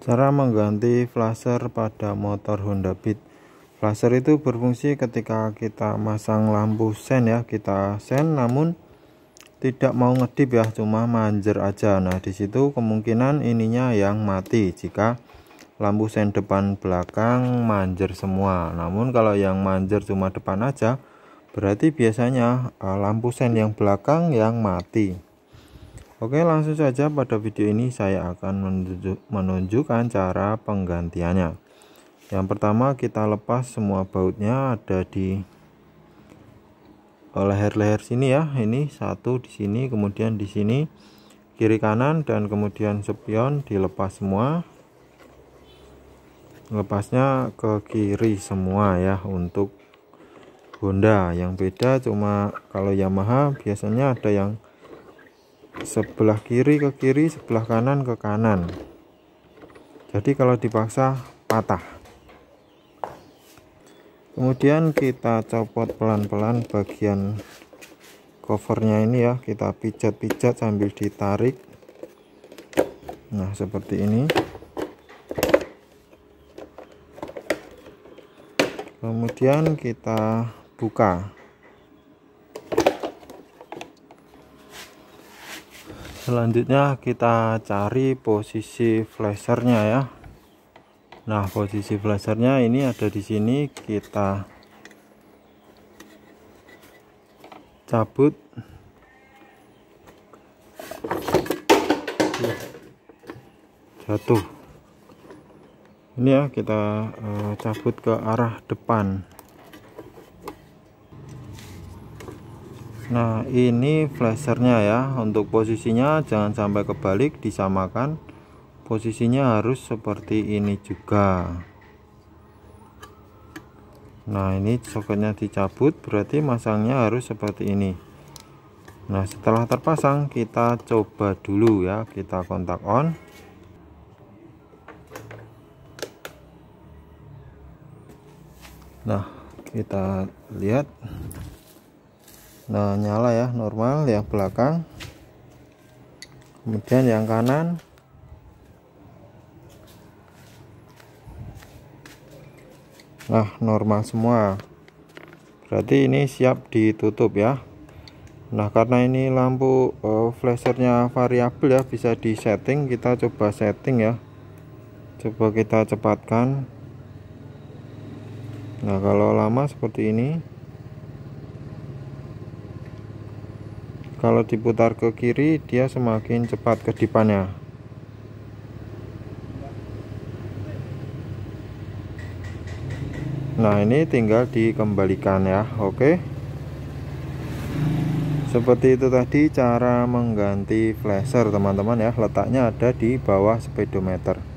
Cara mengganti flasher pada motor Honda Beat. Flasher itu berfungsi ketika kita masang lampu sen ya, kita sen namun tidak mau ngedip ya, cuma manjer aja. Nah, di situ kemungkinan ininya yang mati jika lampu sen depan belakang manjer semua. Namun kalau yang manjer cuma depan aja, berarti biasanya eh, lampu sen yang belakang yang mati. Oke langsung saja pada video ini saya akan menunjukkan cara penggantiannya Yang pertama kita lepas semua bautnya ada di eh, leher-leher sini ya Ini satu di sini kemudian di sini kiri kanan dan kemudian spion dilepas semua Lepasnya ke kiri semua ya untuk Honda yang beda cuma kalau Yamaha biasanya ada yang sebelah kiri ke kiri sebelah kanan ke kanan jadi kalau dipaksa patah kemudian kita copot pelan-pelan bagian covernya ini ya kita pijat-pijat sambil ditarik nah seperti ini kemudian kita buka selanjutnya kita cari posisi flashernya ya nah posisi flashernya ini ada di sini kita cabut jatuh ini ya kita eh, cabut ke arah depan Nah ini flashernya ya Untuk posisinya jangan sampai kebalik Disamakan Posisinya harus seperti ini juga Nah ini soketnya dicabut Berarti masangnya harus seperti ini Nah setelah terpasang Kita coba dulu ya Kita kontak on Nah kita lihat nah, nyala ya normal yang belakang kemudian yang kanan nah normal semua berarti ini siap ditutup ya nah karena ini lampu uh, eh, flashernya variabel ya bisa disetting kita coba setting ya coba kita cepatkan nah kalau lama seperti ini kalau diputar ke kiri dia semakin cepat kedipannya nah ini tinggal dikembalikan ya oke seperti itu tadi cara mengganti flasher teman-teman ya letaknya ada di bawah speedometer